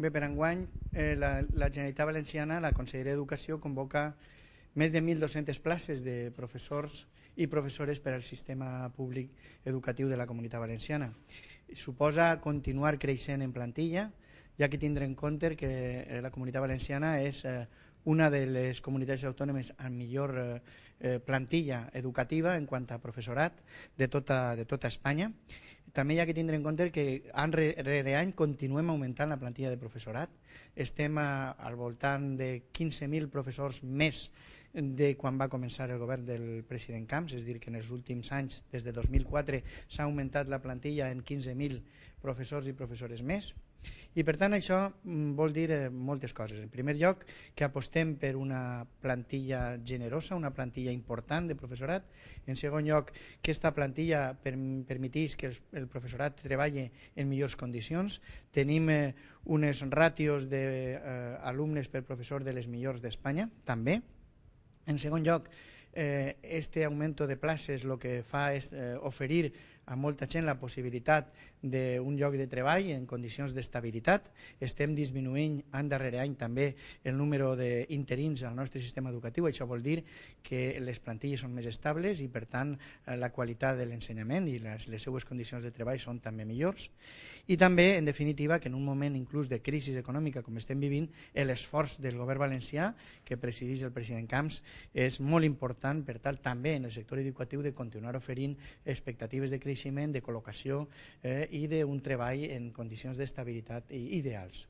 Bé, per enguany, eh, la, la Generalitat Valenciana, la Conselleria d'Educació, convoca més de 1.200 places de professors i professores per al sistema públic educatiu de la Comunitat Valenciana. Suposa continuar creixent en plantilla, ja que tindre en compte que eh, la Comunitat Valenciana és eh, una de les comunitats autònomes amb millor eh, eh plantilla educativa en quant a professorat de tota, de tota Espanya també hi ha que tindre en compte que any rere any continuem augmentant la plantilla de professorat. Estem a, al voltant de 15.000 professors més de quan va començar el govern del president Camps, és dir, que en els últims anys, des de 2004, s'ha augmentat la plantilla en 15.000 professors i professores més. I per tant això mm, vol dir eh, moltes coses. En primer lloc, que apostem per una plantilla generosa, una plantilla important de professorat. En segon lloc, que aquesta plantilla permetís que el, professorat treballi en millors condicions. Tenim eh, unes ràtios d'alumnes eh, per professor de les millors d'Espanya, també. En segon lloc, aquest este augmento de places lo que fa és oferir a molta gent la possibilitat d'un lloc de treball en condicions d'estabilitat. Estem disminuint any darrere any també el número d'interins al nostre sistema educatiu. Això vol dir que les plantilles són més estables i, per tant, eh, la qualitat de l'ensenyament i les, les seues condicions de treball són també millors. I també, en definitiva, que en un moment inclús de crisi econòmica com estem vivint, l'esforç del govern valencià, que presideix el president Camps, és molt important, per tal, també en el sector educatiu de continuar oferint expectatives de creixement creixement, de col·locació eh, i d'un treball en condicions d'estabilitat ideals.